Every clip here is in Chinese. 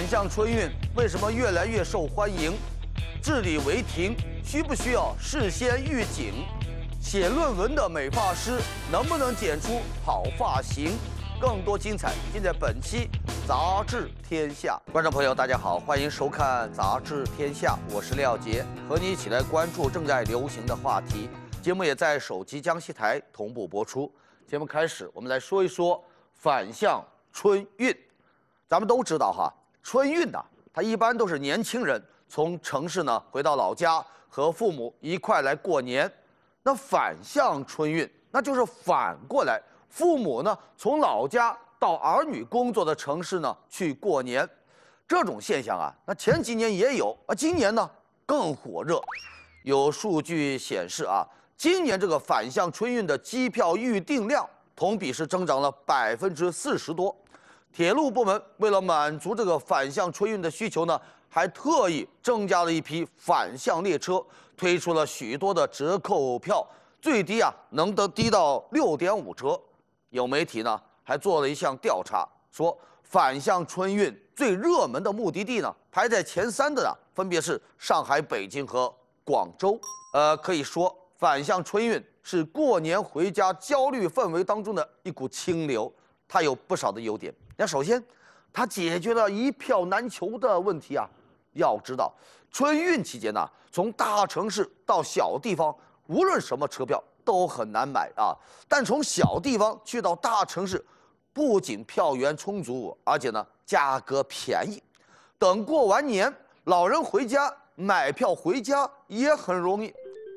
反向春运为什么越来越受欢迎？治理违停需不需要事先预警？写论文的美发师能不能剪出好发型？更多精彩尽在本期《杂志天下》。观众朋友，大家好，欢迎收看《杂志天下》，我是廖杰，和你一起来关注正在流行的话题。节目也在手机江西台同步播出。节目开始，我们来说一说反向春运。咱们都知道哈。春运呐，它一般都是年轻人从城市呢回到老家和父母一块来过年。那反向春运，那就是反过来，父母呢从老家到儿女工作的城市呢去过年。这种现象啊，那前几年也有啊，今年呢更火热。有数据显示啊，今年这个反向春运的机票预订量同比是增长了百分之四十多。铁路部门为了满足这个反向春运的需求呢，还特意增加了一批反向列车，推出了许多的折扣票，最低啊能得低到六点五折。有媒体呢还做了一项调查，说反向春运最热门的目的地呢排在前三的呢分别是上海、北京和广州。呃，可以说反向春运是过年回家焦虑氛围当中的一股清流，它有不少的优点。那首先，它解决了一票难求的问题啊。要知道，春运期间呢，从大城市到小地方，无论什么车票都很难买啊。但从小地方去到大城市，不仅票源充足，而且呢价格便宜。等过完年，老人回家买票回家也很容易。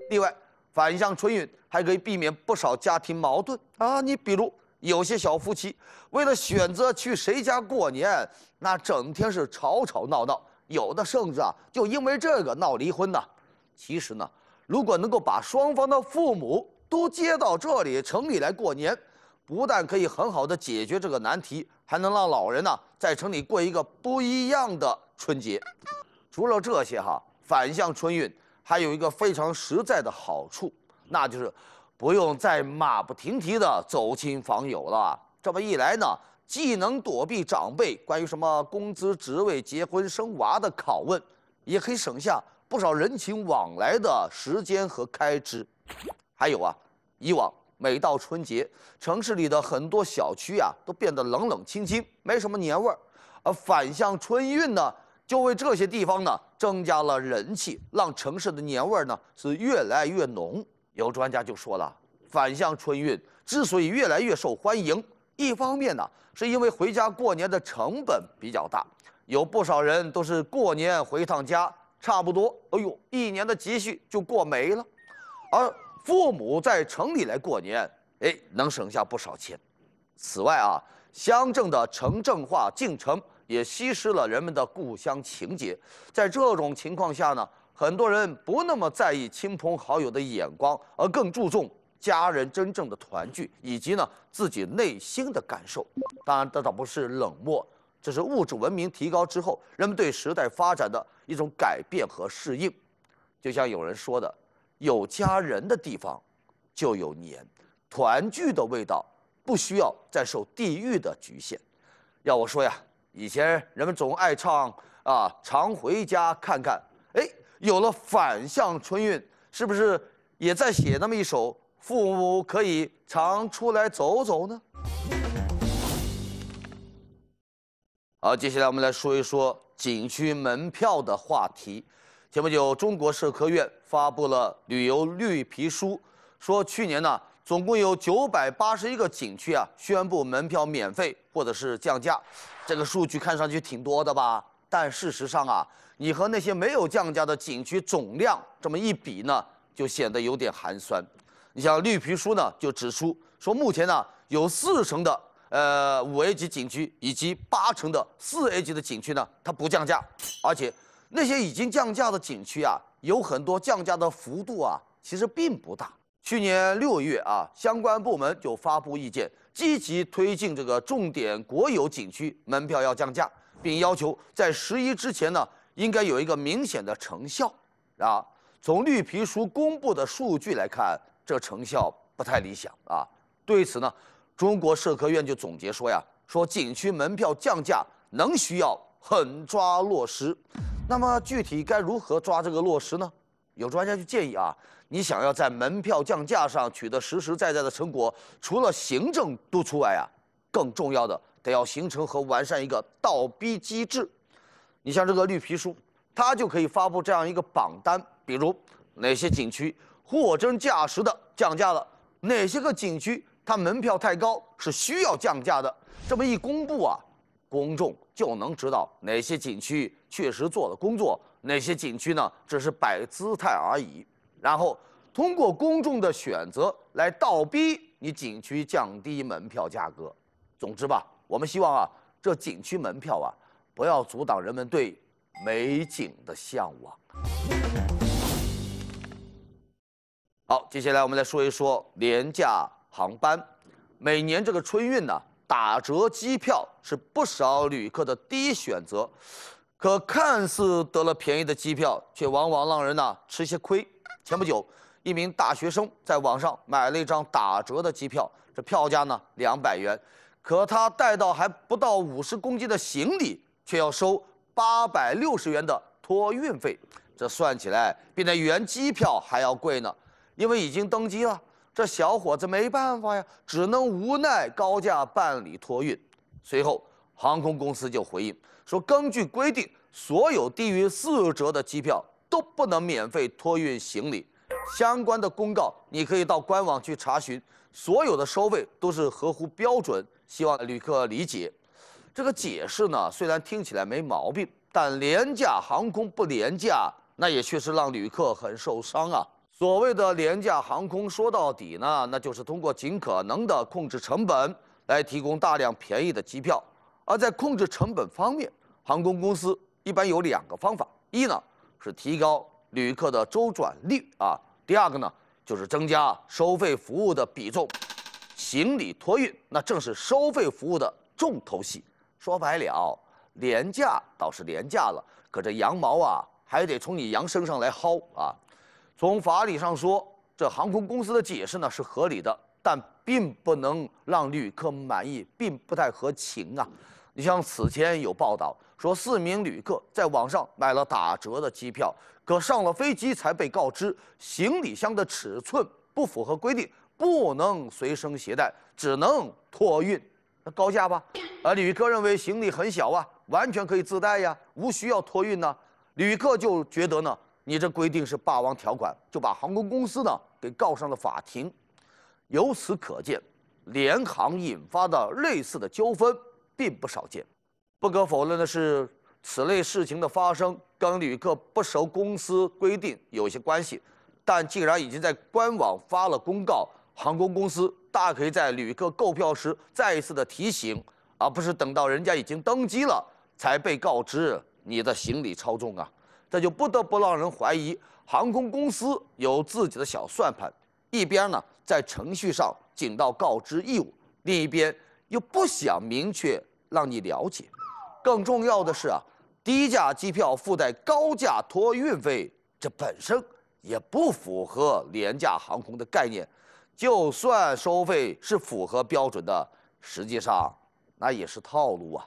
另外，反向春运还可以避免不少家庭矛盾啊。你比如。有些小夫妻为了选择去谁家过年，那整天是吵吵闹闹，有的甚至啊就因为这个闹离婚呢。其实呢，如果能够把双方的父母都接到这里城里来过年，不但可以很好的解决这个难题，还能让老人呢在城里过一个不一样的春节。除了这些哈，反向春运还有一个非常实在的好处，那就是。不用再马不停蹄的走亲访友了。这么一来呢，既能躲避长辈关于什么工资、职位、结婚、生娃的拷问，也可以省下不少人情往来的时间和开支。还有啊，以往每到春节，城市里的很多小区啊都变得冷冷清清，没什么年味儿。而反向春运呢，就为这些地方呢增加了人气，让城市的年味儿呢是越来越浓。有专家就说了，反向春运之所以越来越受欢迎，一方面呢，是因为回家过年的成本比较大，有不少人都是过年回趟家，差不多，哎呦，一年的积蓄就过没了。而父母在城里来过年，哎，能省下不少钱。此外啊，乡镇的城镇化进程也稀释了人们的故乡情结，在这种情况下呢。很多人不那么在意亲朋好友的眼光，而更注重家人真正的团聚以及呢自己内心的感受。当然，这倒不是冷漠，这是物质文明提高之后人们对时代发展的一种改变和适应。就像有人说的：“有家人的地方，就有年，团聚的味道不需要再受地域的局限。”要我说呀，以前人们总爱唱啊，“常回家看看”。有了反向春运，是不是也在写那么一首“父母可以常出来走走”呢？好，接下来我们来说一说景区门票的话题。前不久，中国社科院发布了旅游绿皮书，说去年呢，总共有九百八十一个景区啊宣布门票免费或者是降价。这个数据看上去挺多的吧？但事实上啊。你和那些没有降价的景区总量这么一比呢，就显得有点寒酸。你像绿皮书呢，就指出说，目前呢有四成的呃五 A 级景区以及八成的四 A 级的景区呢，它不降价，而且那些已经降价的景区啊，有很多降价的幅度啊，其实并不大。去年六月啊，相关部门就发布意见，积极推进这个重点国有景区门票要降价，并要求在十一之前呢。应该有一个明显的成效，啊，从绿皮书公布的数据来看，这成效不太理想啊。对此呢，中国社科院就总结说呀，说景区门票降价能需要狠抓落实，那么具体该如何抓这个落实呢？有专家就建议啊，你想要在门票降价上取得实实在在的成果，除了行政督促外啊，更重要的得要形成和完善一个倒逼机制。你像这个绿皮书，它就可以发布这样一个榜单，比如哪些景区货真价实的降价了，哪些个景区它门票太高是需要降价的。这么一公布啊，公众就能知道哪些景区确实做了工作，哪些景区呢只是摆姿态而已。然后通过公众的选择来倒逼你景区降低门票价格。总之吧，我们希望啊，这景区门票啊。不要阻挡人们对美景的向往。好，接下来我们来说一说廉价航班。每年这个春运呢，打折机票是不少旅客的第一选择，可看似得了便宜的机票，却往往让人呢吃些亏。前不久，一名大学生在网上买了一张打折的机票，这票价呢两百元，可他带到还不到五十公斤的行李。却要收八百六十元的托运费，这算起来比那原机票还要贵呢。因为已经登机了，这小伙子没办法呀，只能无奈高价办理托运。随后，航空公司就回应说：“根据规定，所有低于四折的机票都不能免费托运行李。相关的公告你可以到官网去查询，所有的收费都是合乎标准，希望旅客理解。”这个解释呢，虽然听起来没毛病，但廉价航空不廉价，那也确实让旅客很受伤啊。所谓的廉价航空，说到底呢，那就是通过尽可能的控制成本来提供大量便宜的机票。而在控制成本方面，航空公司一般有两个方法：一呢是提高旅客的周转率啊；第二个呢就是增加收费服务的比重，行李托运那正是收费服务的重头戏。说白了，廉价倒是廉价了，可这羊毛啊，还得从你羊身上来薅啊。从法理上说，这航空公司的解释呢是合理的，但并不能让旅客满意，并不太合情啊。你像此前有报道说，四名旅客在网上买了打折的机票，可上了飞机才被告知，行李箱的尺寸不符合规定，不能随身携带，只能托运。那高价吧，啊，旅客认为行李很小啊，完全可以自带呀，无需要托运呢。旅客就觉得呢，你这规定是霸王条款，就把航空公司呢给告上了法庭。由此可见，联航引发的类似的纠纷并不少见。不可否认的是，此类事情的发生跟旅客不熟公司规定有些关系，但既然已经在官网发了公告。航空公司大可以在旅客购票时再一次的提醒，而不是等到人家已经登机了才被告知你的行李超重啊！这就不得不让人怀疑航空公司有自己的小算盘，一边呢在程序上尽到告知义务，另一边又不想明确让你了解。更重要的是啊，低价机票附带高价托运费，这本身也不符合廉价航空的概念。就算收费是符合标准的，实际上那也是套路啊。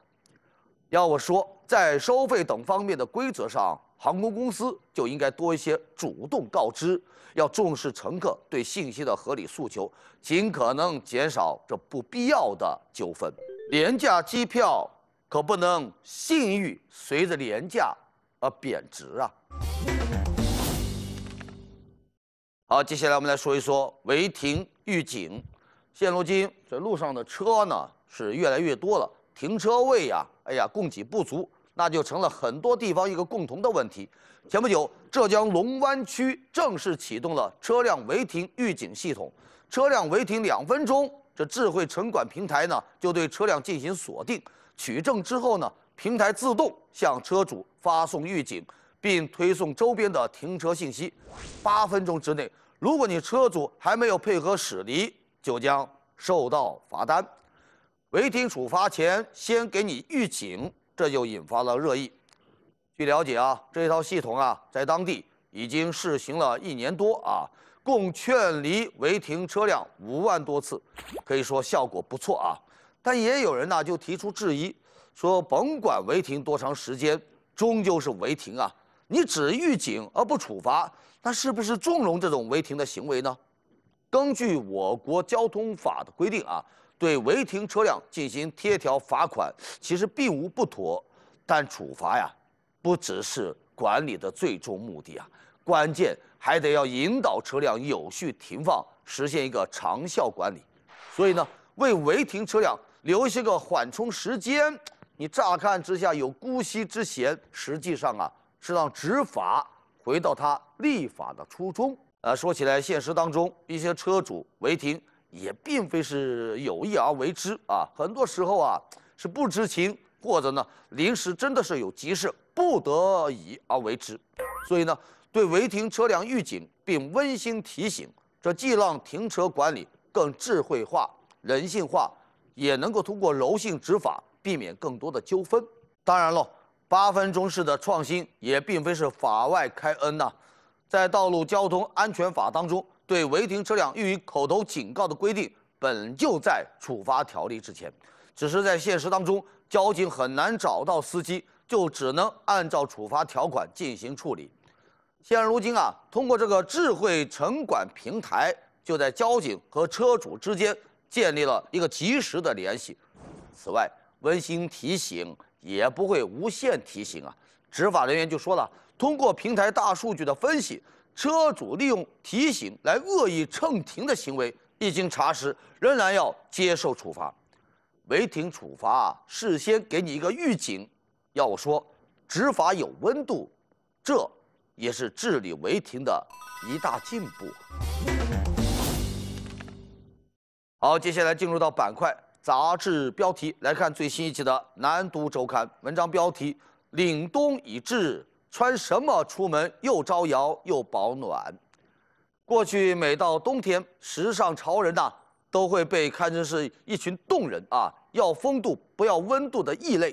要我说，在收费等方面的规则上，航空公司就应该多一些主动告知，要重视乘客对信息的合理诉求，尽可能减少这不必要的纠纷。廉价机票可不能信誉随着廉价而贬值啊。好，接下来我们来说一说违停预警。现如今，这路上的车呢是越来越多了，停车位呀，哎呀，供给不足，那就成了很多地方一个共同的问题。前不久，浙江龙湾区正式启动了车辆违停预警系统，车辆违停两分钟，这智慧城管平台呢就对车辆进行锁定、取证之后呢，平台自动向车主发送预警。并推送周边的停车信息，八分钟之内，如果你车主还没有配合驶离，就将受到罚单。违停处罚前先给你预警，这就引发了热议。据了解啊，这套系统啊，在当地已经试行了一年多啊，共劝离违停车辆五万多次，可以说效果不错啊。但也有人呢就提出质疑，说甭管违停多长时间，终究是违停啊。你只预警而不处罚，那是不是纵容这种违停的行为呢？根据我国交通法的规定啊，对违停车辆进行贴条罚款，其实并无不妥。但处罚呀，不只是管理的最终目的啊，关键还得要引导车辆有序停放，实现一个长效管理。所以呢，为违停车辆留下个缓冲时间，你乍看之下有姑息之嫌，实际上啊。是让执法回到他立法的初衷啊！说起来，现实当中一些车主违停也并非是有意而为之啊，很多时候啊是不知情或者呢临时真的是有急事不得已而为之。所以呢，对违停车辆预警并温馨提醒，这既让停车管理更智慧化、人性化，也能够通过柔性执法避免更多的纠纷。当然了。八分钟式的创新也并非是法外开恩呐，在道路交通安全法当中，对违停车辆予以口头警告的规定本就在处罚条例之前，只是在现实当中，交警很难找到司机，就只能按照处罚条款进行处理。现如今啊，通过这个智慧城管平台，就在交警和车主之间建立了一个及时的联系。此外，温馨提醒。也不会无限提醒啊！执法人员就说了，通过平台大数据的分析，车主利用提醒来恶意蹭停的行为，一经查实，仍然要接受处罚。违停处罚啊，事先给你一个预警，要我说，执法有温度，这，也是治理违停的一大进步。好，接下来进入到板块。杂志标题来看最新一期的《南都周刊》文章标题：《凛冬已至，穿什么出门又招摇又保暖》。过去每到冬天，时尚潮人呐都会被看成是一群冻人啊，要风度不要温度的异类。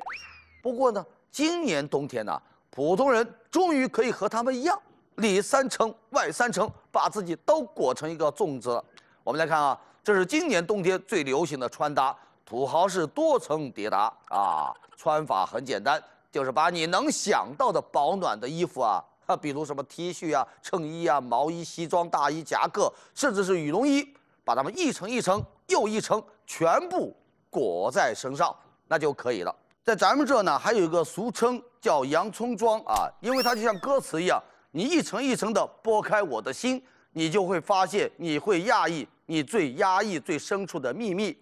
不过呢，今年冬天呢，普通人终于可以和他们一样，里三层外三层把自己都裹成一个粽子。我们来看啊。这是今年冬天最流行的穿搭，土豪式多层叠搭啊！穿法很简单，就是把你能想到的保暖的衣服啊，啊，比如什么 T 恤啊、衬衣啊、毛衣、西装、大衣、夹克，甚至是羽绒衣，把它们一层一层又一层全部裹在身上，那就可以了。在咱们这呢，还有一个俗称叫“洋葱装”啊，因为它就像歌词一样，你一层一层的剥开我的心，你就会发现，你会讶异。你最压抑、最深处的秘密，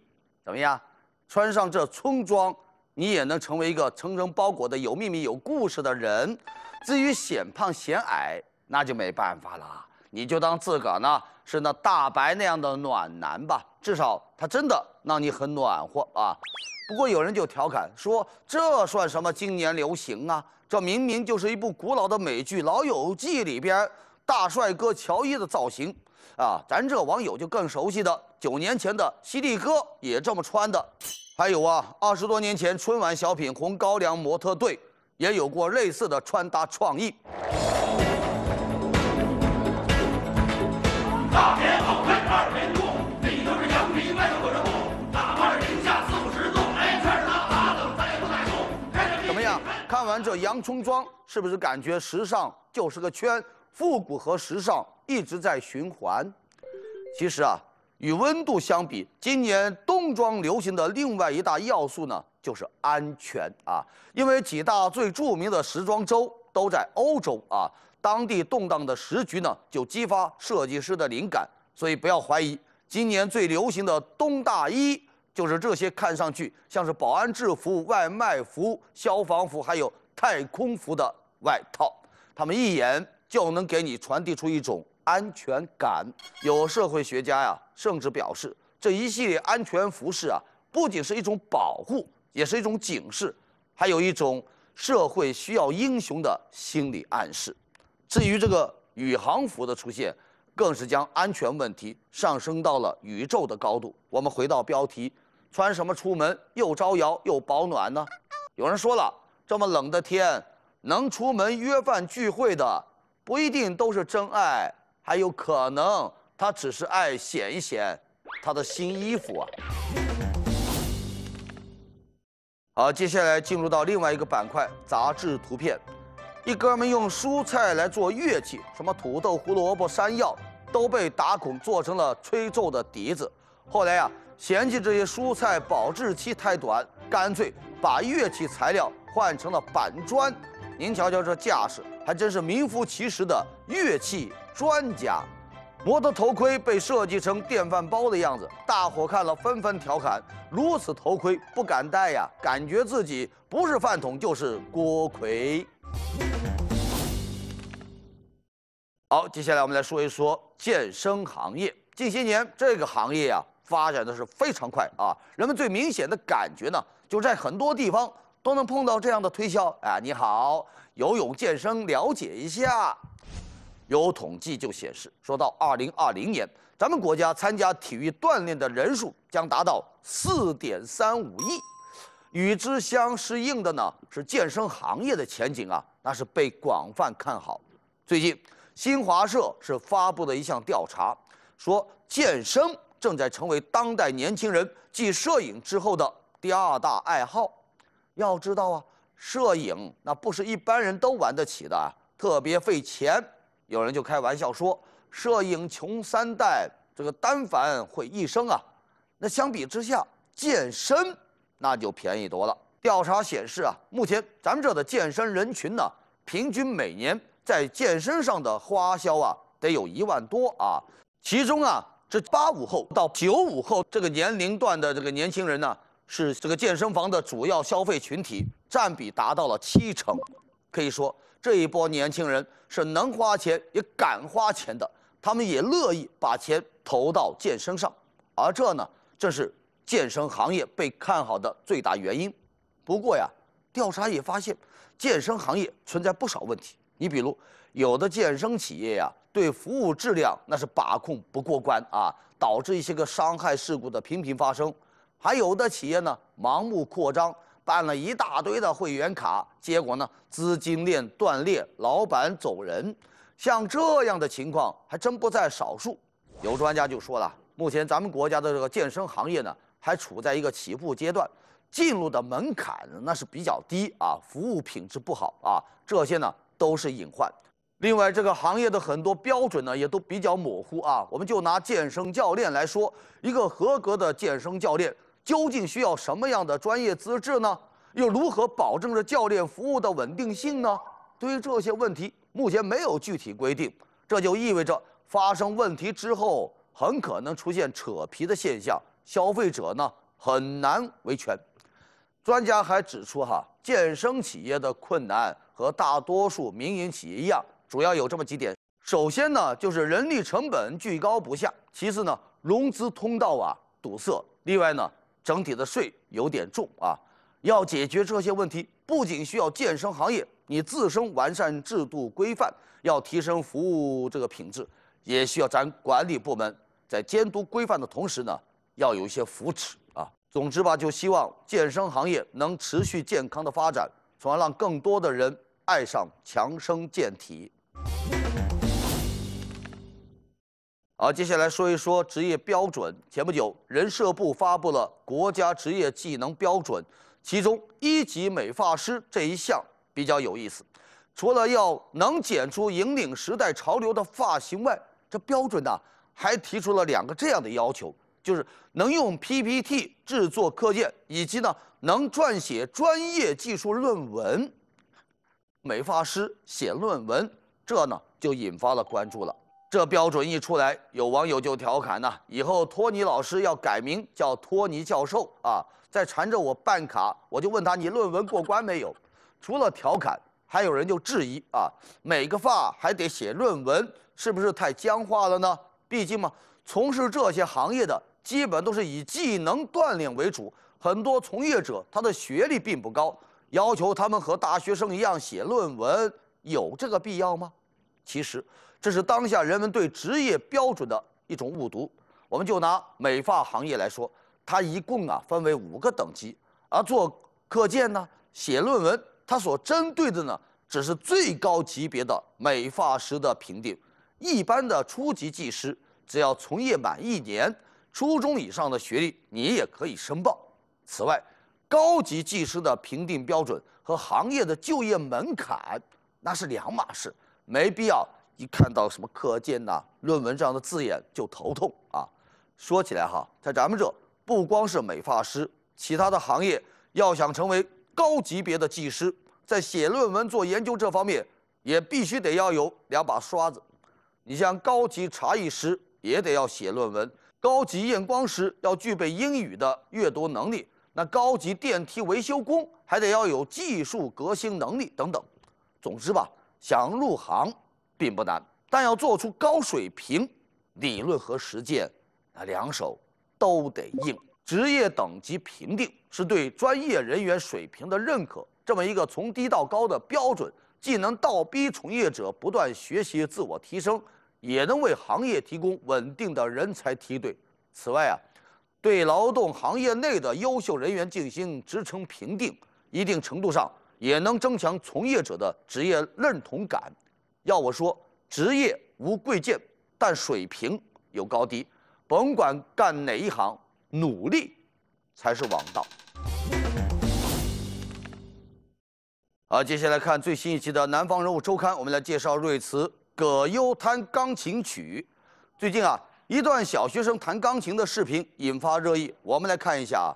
怎么样？穿上这村装，你也能成为一个层层包裹的有秘密、有故事的人。至于显胖显矮，那就没办法了。你就当自个儿呢是那大白那样的暖男吧，至少他真的让你很暖和啊。不过有人就调侃说，这算什么今年流行啊？这明明就是一部古老的美剧《老友记》里边大帅哥乔伊的造型。啊，咱这网友就更熟悉的，九年前的犀利哥也这么穿的，还有啊，二十多年前春晚小品《红高粱》模特队也有过类似的穿搭创意。怎么样？看完这洋葱装，是不是感觉时尚就是个圈？复古和时尚一直在循环。其实啊，与温度相比，今年冬装流行的另外一大要素呢，就是安全啊。因为几大最著名的时装周都在欧洲啊，当地动荡的时局呢，就激发设计师的灵感。所以不要怀疑，今年最流行的冬大衣就是这些看上去像是保安制服、外卖服、消防服，还有太空服的外套。他们一眼。就能给你传递出一种安全感。有社会学家呀，甚至表示这一系列安全服饰啊，不仅是一种保护，也是一种警示，还有一种社会需要英雄的心理暗示。至于这个宇航服的出现，更是将安全问题上升到了宇宙的高度。我们回到标题，穿什么出门又招摇又保暖呢？有人说了，这么冷的天，能出门约饭聚会的？不一定都是真爱，还有可能他只是爱显一显他的新衣服啊。好，接下来进入到另外一个板块——杂志图片。一哥们用蔬菜来做乐器，什么土豆、胡萝卜、山药都被打孔做成了吹奏的笛子。后来呀，嫌弃这些蔬菜保质期太短，干脆把乐器材料换成了板砖。您瞧瞧这架势，还真是名副其实的乐器专家。摩托头盔被设计成电饭煲的样子，大伙看了纷纷调侃：“如此头盔不敢戴呀，感觉自己不是饭桶就是锅盔。”好，接下来我们来说一说健身行业。近些年，这个行业啊发展的是非常快啊。人们最明显的感觉呢，就在很多地方。都能碰到这样的推销啊！你好，游泳健身了解一下。有统计就显示，说到二零二零年，咱们国家参加体育锻炼的人数将达到四点三五亿，与之相适应的呢是健身行业的前景啊，那是被广泛看好。最近，新华社是发布的一项调查，说健身正在成为当代年轻人继摄影之后的第二大爱好。要知道啊，摄影那不是一般人都玩得起的，特别费钱。有人就开玩笑说：“摄影穷三代，这个单反毁一生啊。”那相比之下，健身那就便宜多了。调查显示啊，目前咱们这的健身人群呢，平均每年在健身上的花销啊，得有一万多啊。其中啊，这八五后到九五后这个年龄段的这个年轻人呢。是这个健身房的主要消费群体占比达到了七成，可以说这一波年轻人是能花钱也敢花钱的，他们也乐意把钱投到健身上，而这呢正是健身行业被看好的最大原因。不过呀，调查也发现，健身行业存在不少问题。你比如，有的健身企业呀，对服务质量那是把控不过关啊，导致一些个伤害事故的频频发生。还有的企业呢，盲目扩张，办了一大堆的会员卡，结果呢，资金链断裂，老板走人，像这样的情况还真不在少数。有专家就说了，目前咱们国家的这个健身行业呢，还处在一个起步阶段，进入的门槛那是比较低啊，服务品质不好啊，这些呢都是隐患。另外，这个行业的很多标准呢也都比较模糊啊。我们就拿健身教练来说，一个合格的健身教练。究竟需要什么样的专业资质呢？又如何保证着教练服务的稳定性呢？对于这些问题，目前没有具体规定，这就意味着发生问题之后，很可能出现扯皮的现象，消费者呢很难维权。专家还指出，哈健身企业的困难和大多数民营企业一样，主要有这么几点：首先呢，就是人力成本居高不下；其次呢，融资通道啊堵塞；另外呢。整体的税有点重啊，要解决这些问题，不仅需要健身行业你自身完善制度规范，要提升服务这个品质，也需要咱管理部门在监督规范的同时呢，要有一些扶持啊。总之吧，就希望健身行业能持续健康的发展，从而让更多的人爱上强身健体。好，接下来说一说职业标准。前不久，人社部发布了国家职业技能标准，其中一级美发师这一项比较有意思。除了要能剪出引领时代潮流的发型外，这标准呢还提出了两个这样的要求，就是能用 PPT 制作课件，以及呢能撰写专业技术论文。美发师写论文，这呢就引发了关注了。这标准一出来，有网友就调侃呢：“以后托尼老师要改名叫托尼教授啊！”在缠着我办卡，我就问他：“你论文过关没有？”除了调侃，还有人就质疑啊：“每个发还得写论文，是不是太僵化了呢？毕竟嘛，从事这些行业的基本都是以技能锻炼为主，很多从业者他的学历并不高，要求他们和大学生一样写论文，有这个必要吗？”其实。这是当下人们对职业标准的一种误读。我们就拿美发行业来说，它一共啊分为五个等级，而做课件呢、写论文，它所针对的呢只是最高级别的美发师的评定。一般的初级技师，只要从业满一年、初中以上的学历，你也可以申报。此外，高级技师的评定标准和行业的就业门槛那是两码事，没必要。一看到什么课件呐、论文这样的字眼就头痛啊！说起来哈，在咱们这不光是美发师，其他的行业要想成为高级别的技师，在写论文、做研究这方面也必须得要有两把刷子。你像高级茶艺师也得要写论文，高级验光师要具备英语的阅读能力，那高级电梯维修工还得要有技术革新能力等等。总之吧，想入行。并不难，但要做出高水平，理论和实践，啊，两手都得硬。职业等级评定是对专业人员水平的认可，这么一个从低到高的标准，既能倒逼从业者不断学习、自我提升，也能为行业提供稳定的人才梯队。此外啊，对劳动行业内的优秀人员进行职称评定，一定程度上也能增强从业者的职业认同感。要我说，职业无贵贱，但水平有高低。甭管干哪一行，努力才是王道。好，接下来看最新一期的《南方人物周刊》，我们来介绍瑞兹·葛优弹钢琴曲。最近啊，一段小学生弹钢琴的视频引发热议，我们来看一下。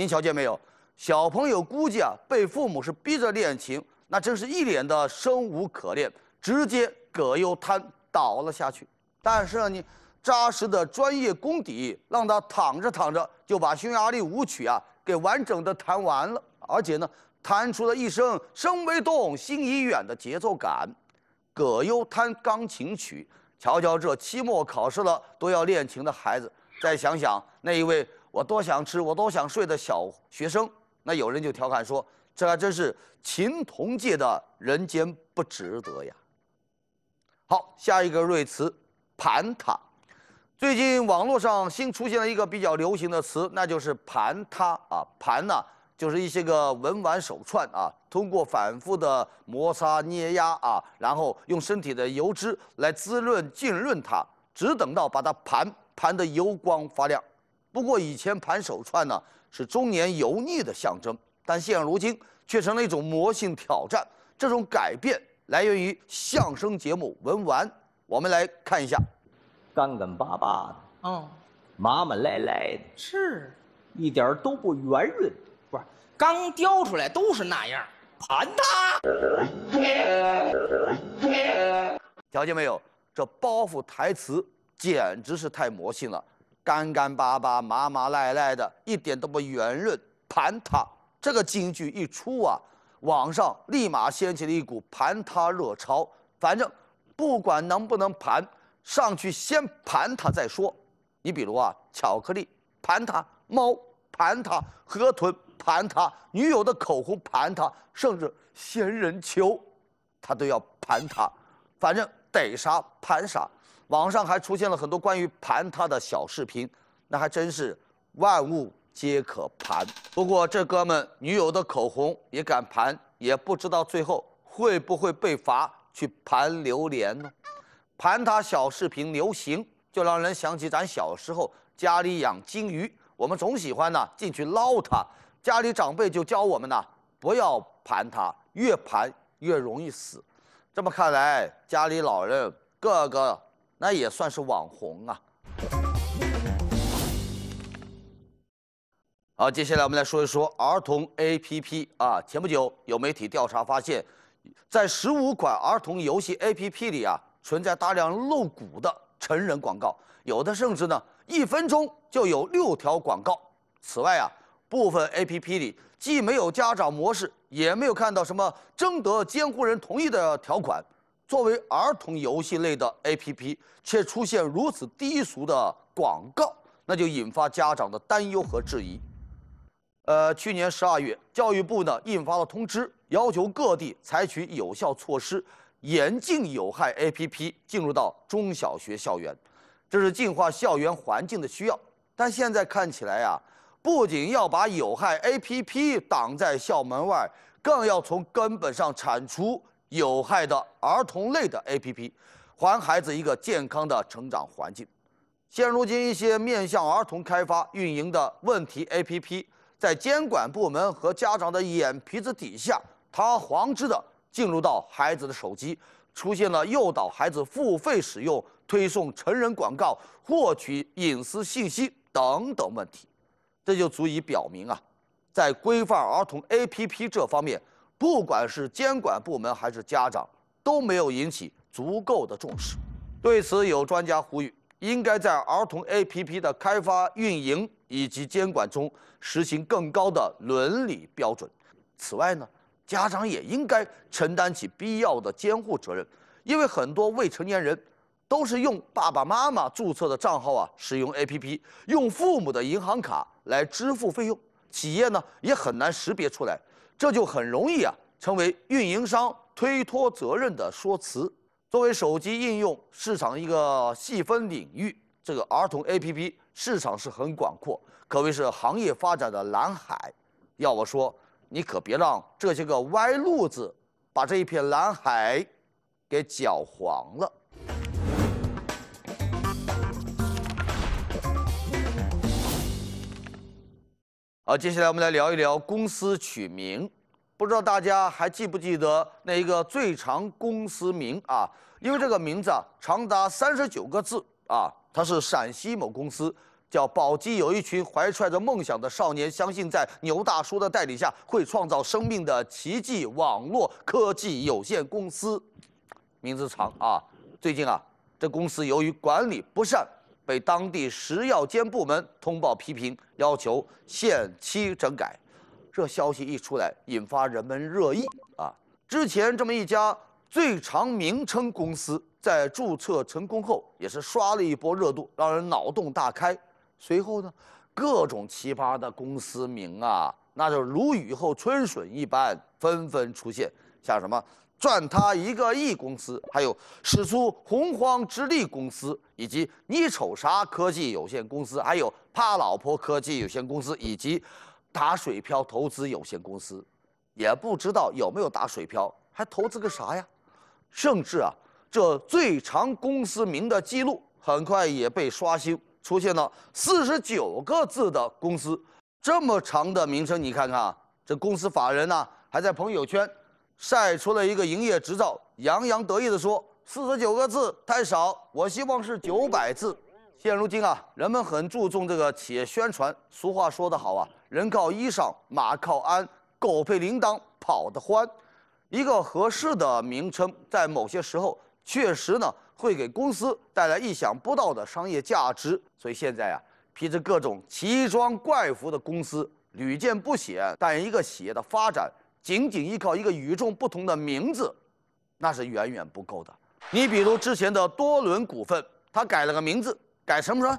您瞧见没有？小朋友估计啊，被父母是逼着练琴，那真是一脸的生无可恋，直接葛优瘫倒了下去。但是呢，扎实的专业功底让他躺着躺着就把匈牙利舞曲啊给完整的弹完了，而且呢，弹出了一声声微动心已远的节奏感。葛优弹钢琴曲，瞧瞧这期末考试了都要练琴的孩子，再想想那一位。我多想吃，我多想睡的小学生。那有人就调侃说：“这还真是琴同界的人间不值得呀。”好，下一个瑞词“盘它”。最近网络上新出现了一个比较流行的词，那就是“盘它”啊，盘呢，就是一些个文玩手串啊，通过反复的摩擦、捏压啊，然后用身体的油脂来滋润、浸润它，只等到把它盘盘得油光发亮。不过以前盘手串呢是中年油腻的象征，但现如今却成了一种魔性挑战。这种改变来源于相声节目《文玩》，我们来看一下，干干巴巴的，嗯，麻麻赖赖的，是，一点都不圆润，不是刚雕出来都是那样盘它，条见没有？这包袱台词简直是太魔性了。干干巴巴、麻麻赖赖的，一点都不圆润。盘它！这个金句一出啊，网上立马掀起了一股盘它热潮。反正，不管能不能盘上去，先盘它再说。你比如啊，巧克力盘它，猫盘它，河豚盘它，女友的口红盘它，甚至仙人球，他都要盘它。反正逮啥盘啥。网上还出现了很多关于盘它的小视频，那还真是万物皆可盘。不过这哥们女友的口红也敢盘，也不知道最后会不会被罚去盘榴莲呢？盘它小视频流行，就让人想起咱小时候家里养金鱼，我们总喜欢呢进去捞它。家里长辈就教我们呢，不要盘它，越盘越容易死。这么看来，家里老人个个。那也算是网红啊。好，接下来我们来说一说儿童 APP 啊。前不久有媒体调查发现，在十五款儿童游戏 APP 里啊，存在大量露骨的成人广告，有的甚至呢，一分钟就有六条广告。此外啊，部分 APP 里既没有家长模式，也没有看到什么征得监护人同意的条款。作为儿童游戏类的 APP，却出现如此低俗的广告，那就引发家长的担忧和质疑。呃，去年十二月，教育部呢印发了通知，要求各地采取有效措施，严禁有害 APP 进入到中小学校园，这是净化校园环境的需要。但现在看起来呀，不仅要把有害 APP 挡在校门外，更要从根本上铲除。有害的儿童类的 A P P，还孩子一个健康的成长环境。现如今，一些面向儿童开发运营的问题 A P P，在监管部门和家长的眼皮子底下，堂皇之的进入到孩子的手机，出现了诱导孩子付费使用、推送成人广告、获取隐私信息等等问题。这就足以表明啊，在规范儿童 A P P 这方面。不管是监管部门还是家长，都没有引起足够的重视。对此，有专家呼吁，应该在儿童 A P P 的开发、运营以及监管中实行更高的伦理标准。此外呢，家长也应该承担起必要的监护责任，因为很多未成年人都是用爸爸妈妈注册的账号啊，使用 A P P，用父母的银行卡来支付费用，企业呢也很难识别出来。这就很容易啊，成为运营商推脱责任的说辞。作为手机应用市场一个细分领域，这个儿童 APP 市场是很广阔，可谓是行业发展的蓝海。要我说，你可别让这些个歪路子把这一片蓝海给搅黄了。好，接下来我们来聊一聊公司取名。不知道大家还记不记得那一个最长公司名啊？因为这个名字啊，长达三十九个字啊。它是陕西某公司，叫宝鸡有一群怀揣着梦想的少年，相信在牛大叔的带领下会创造生命的奇迹。网络科技有限公司，名字长啊。最近啊，这公司由于管理不善。被当地食药监部门通报批评，要求限期整改。这消息一出来，引发人们热议啊！之前这么一家最长名称公司在注册成功后，也是刷了一波热度，让人脑洞大开。随后呢，各种奇葩的公司名啊，那就如雨后春笋一般纷纷出现，像什么……赚他一个亿，公司还有使出洪荒之力公司，以及你瞅啥科技有限公司，还有怕老婆科技有限公司，以及打水漂投资有限公司，也不知道有没有打水漂，还投资个啥呀？甚至啊，这最长公司名的记录很快也被刷新，出现了四十九个字的公司，这么长的名称，你看看啊，这公司法人呢还在朋友圈。晒出了一个营业执照，洋洋得意地说：“四十九个字太少，我希望是九百字。”现如今啊，人们很注重这个企业宣传。俗话说得好啊，“人靠衣裳，马靠鞍，狗配铃铛跑得欢。”一个合适的名称，在某些时候确实呢会给公司带来意想不到的商业价值。所以现在啊，披着各种奇装怪服的公司屡见不鲜。但一个企业的发展，仅仅依靠一个与众不同的名字，那是远远不够的。你比如之前的多伦股份，它改了个名字，改什么什么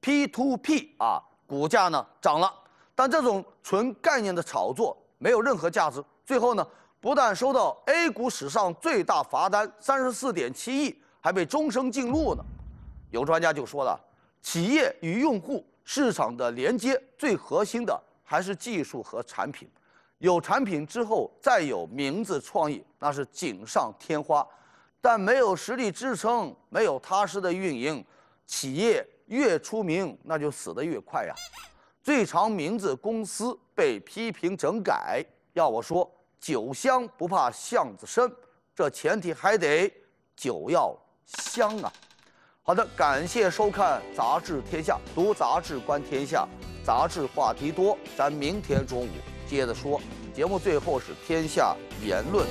，P to P 啊，股价呢涨了，但这种纯概念的炒作没有任何价值。最后呢，不但收到 A 股史上最大罚单三十四点七亿，还被终生禁入呢。有专家就说了，企业与用户市场的连接最核心的还是技术和产品。有产品之后再有名字创意，那是锦上添花；但没有实力支撑，没有踏实的运营，企业越出名那就死得越快呀。最长名字公司被批评整改，要我说，酒香不怕巷子深，这前提还得酒要香啊。好的，感谢收看《杂志天下》，读杂志观天下，杂志话题多，咱明天中午。接着说，节目最后是天下言论。